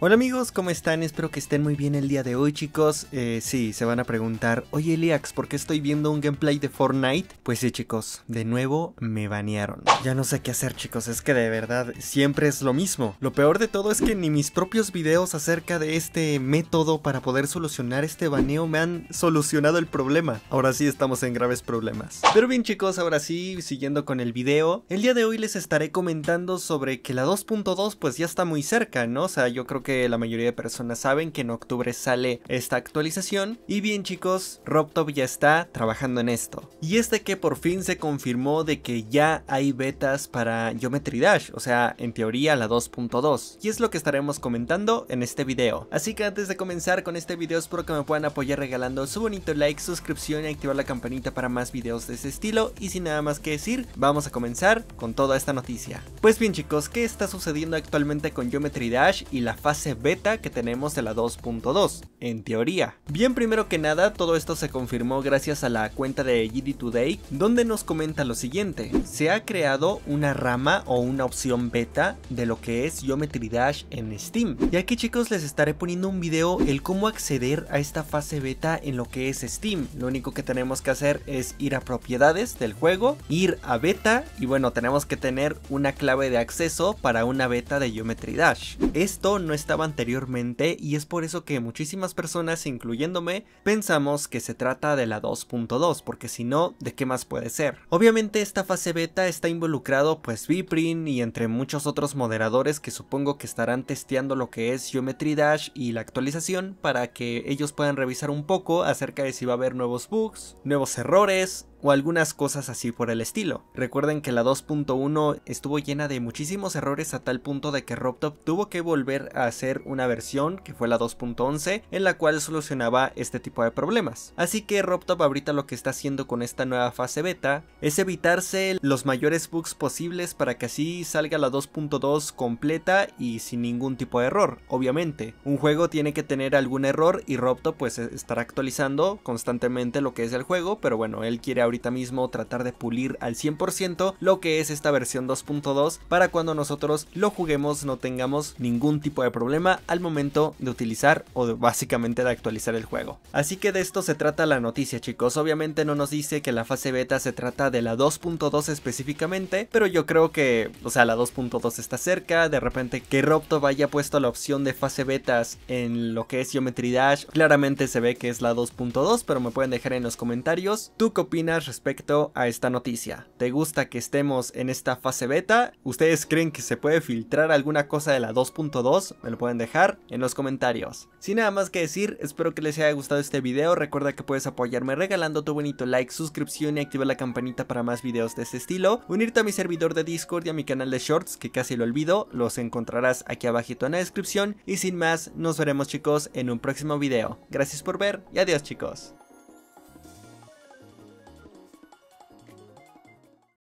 Hola amigos, ¿cómo están? Espero que estén muy bien el día de hoy chicos. Eh, sí, se van a preguntar, oye Eliax, ¿por qué estoy viendo un gameplay de Fortnite? Pues sí chicos, de nuevo me banearon. Ya no sé qué hacer chicos, es que de verdad siempre es lo mismo. Lo peor de todo es que ni mis propios videos acerca de este método para poder solucionar este baneo me han solucionado el problema. Ahora sí estamos en graves problemas. Pero bien chicos, ahora sí, siguiendo con el video, el día de hoy les estaré comentando sobre que la 2.2 pues ya está muy cerca, ¿no? O sea, yo creo que que la mayoría de personas saben que en octubre sale esta actualización. Y bien chicos, RobTop ya está trabajando en esto. Y es de que por fin se confirmó de que ya hay betas para Geometry Dash, o sea, en teoría la 2.2. Y es lo que estaremos comentando en este video. Así que antes de comenzar con este video espero que me puedan apoyar regalando su bonito like, suscripción y activar la campanita para más videos de ese estilo. Y sin nada más que decir, vamos a comenzar con toda esta noticia. Pues bien chicos, ¿qué está sucediendo actualmente con Geometry Dash y la fase beta que tenemos de la 2.2, en teoría. Bien, primero que nada, todo esto se confirmó gracias a la cuenta de GD Today, donde nos comenta lo siguiente, se ha creado una rama o una opción beta de lo que es Geometry Dash en Steam. Y aquí chicos les estaré poniendo un video el cómo acceder a esta fase beta en lo que es Steam. Lo único que tenemos que hacer es ir a propiedades del juego, ir a beta y bueno, tenemos que tener una clave de acceso para una beta de Geometry Dash. Esto no es anteriormente y es por eso que muchísimas personas, incluyéndome, pensamos que se trata de la 2.2, porque si no, ¿de qué más puede ser? Obviamente esta fase beta está involucrado pues Viprin y entre muchos otros moderadores que supongo que estarán testeando lo que es Geometry Dash y la actualización para que ellos puedan revisar un poco acerca de si va a haber nuevos bugs, nuevos errores o algunas cosas así por el estilo. Recuerden que la 2.1 estuvo llena de muchísimos errores a tal punto de que RobTop tuvo que volver a hacer una versión, que fue la 2.11, en la cual solucionaba este tipo de problemas. Así que RobTop ahorita lo que está haciendo con esta nueva fase beta es evitarse los mayores bugs posibles para que así salga la 2.2 completa y sin ningún tipo de error, obviamente. Un juego tiene que tener algún error y RobTop pues estará actualizando constantemente lo que es el juego, pero bueno, él quiere ahorita mismo tratar de pulir al 100% lo que es esta versión 2.2 para cuando nosotros lo juguemos no tengamos ningún tipo de problema al momento de utilizar o básicamente de actualizar el juego. Así que de esto se trata la noticia chicos, obviamente no nos dice que la fase beta se trata de la 2.2 específicamente, pero yo creo que, o sea, la 2.2 está cerca, de repente que Robtop haya puesto la opción de fase betas en lo que es Geometry Dash, claramente se ve que es la 2.2, pero me pueden dejar en los comentarios tú qué opinas respecto a esta noticia? ¿Te gusta que estemos en esta fase beta? ¿Ustedes creen que se puede filtrar alguna cosa de la 2.2? Me lo pueden dejar en los comentarios. Sin nada más que decir, espero que les haya gustado este video. Recuerda que puedes apoyarme regalando tu bonito like, suscripción y activar la campanita para más videos de este estilo. Unirte a mi servidor de Discord y a mi canal de Shorts, que casi lo olvido, los encontrarás aquí abajito en la descripción. Y sin más, nos veremos chicos en un próximo video. Gracias por ver y adiós chicos.